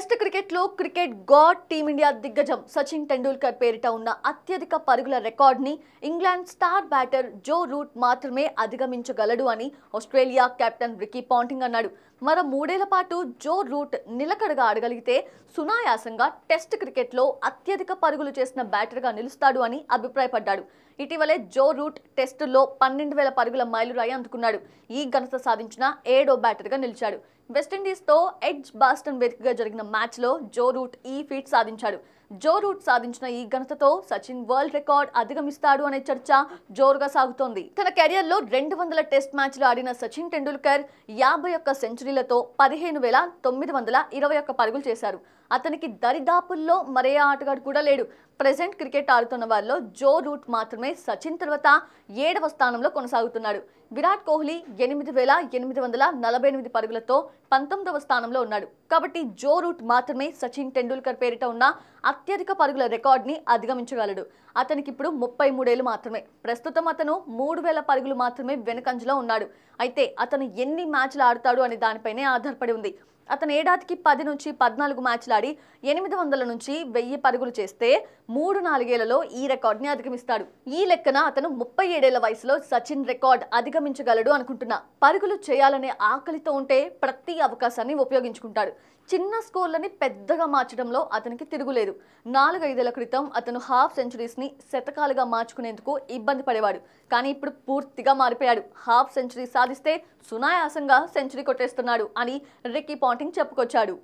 test క్రికెట్లో cricket God team India దిగ్గజం సచిన్ టెండూల్కర్ పేరిట ఉన్న అత్యధిక పరుగుల రికార్డ్ని England star batter Joe Root మాత్రమే అధిగమించగలడు అని ఆస్ట్రేలియా కెప్టెన్ రికీ పాంటింగ్ అన్నాడు మరో మూడేళ్ల పాటు జో రూట్ నిలకడగా ఆడగలిగితే సునాయాసంగా టెస్ట్ క్రికెట్లో అత్యధిక పరుగులు చేసిన బ్యాటర్గా నిలుస్తాడు అని అభిప్రాయపడ్డాడు ఇటీవలే జో రూట్ టెస్టులో పన్నెండు వేల పరుగుల మైలురాయి అందుకున్నాడు ఈ ఘనత సాధించిన ఏడో బ్యాటర్గా నిలిచాడు వెస్టిండీస్తో ఎడ్జ్ బాస్టన్ వేదికగా జరిగిన మ్యాచ్లో జో రూట్ ఈ ఫీట్ సాధించాడు జో రూట్ సాధించిన ఈ ఘనతతో సచిన్ వరల్డ్ రికార్డ్ అధిగమిస్తాడు అనే చర్చ జోరుగా సాగుతోంది తన కెరియర్లో రెండు వందల టెస్ట్ మ్యాచ్లు ఆడిన సచిన్ టెండూల్కర్ యాభై ఒక్క సెంచరీలతో పదిహేను వేల తొమ్మిది వందల ఇరవై ఒక్క పరుగులు చేశారు అతనికి దరిదాపుల్లో మరే ఆటగాడు కూడా లేడు ప్రజెంట్ క్రికెట్ ఆడుతున్న వారిలో జో రూట్ మాత్రమే సచిన్ తర్వాత ఏడవ స్థానంలో కొనసాగుతున్నాడు విరాట్ కోహ్లీ ఎనిమిది వేల ఎనిమిది వందల నలభై ఎనిమిది పరుగులతో పంతొమ్మిదవ స్థానంలో ఉన్నాడు కాబట్టి జో రూట్ మాత్రమే సచిన్ టెండూల్కర్ పేరిట ఉన్న అత్యధిక పరుగుల రికార్డ్ని అధిగమించగలడు అతనికి ఇప్పుడు ముప్పై మూడేళ్లు మాత్రమే ప్రస్తుతం అతను మూడు వేల పరుగులు మాత్రమే వెనుకంజలో ఉన్నాడు అయితే అతను ఎన్ని మ్యాచ్లు ఆడతాడు అనే దానిపైనే ఆధారపడి ఉంది అతను ఏడాదికి పది నుంచి పద్నాలుగు మ్యాచ్లు ఆడి ఎనిమిది వందల నుంచి వెయ్యి పరుగులు చేస్తే మూడు నాలుగేళ్లలో ఈ రికార్డ్ని అధిగమిస్తాడు ఈ లెక్కన అతను ముప్పై ఏడేళ్ల వయసులో సచిన్ రికార్డ్ అధిగమించగలడు అనుకుంటున్నా పరుగులు చేయాలనే ఆకలితో ఉంటే ప్రతి అవకాశాన్ని ఉపయోగించుకుంటాడు చిన్న స్కోర్లని పెద్దగా మార్చడంలో అతనికి తిరుగులేదు నాలుగైదేళ్ల క్రితం అతను హాఫ్ సెంచరీస్ని శతకాలుగా మార్చుకునేందుకు ఇబ్బంది పడేవాడు కానీ ఇప్పుడు పూర్తిగా మారిపోయాడు హాఫ్ సెంచరీ సాధిస్తే సునాయాసంగా సెంచరీ కొట్టేస్తున్నాడు అని రిక్కీ పాంట్ స్టార్టింగ్ చెప్పుకొచ్చాడు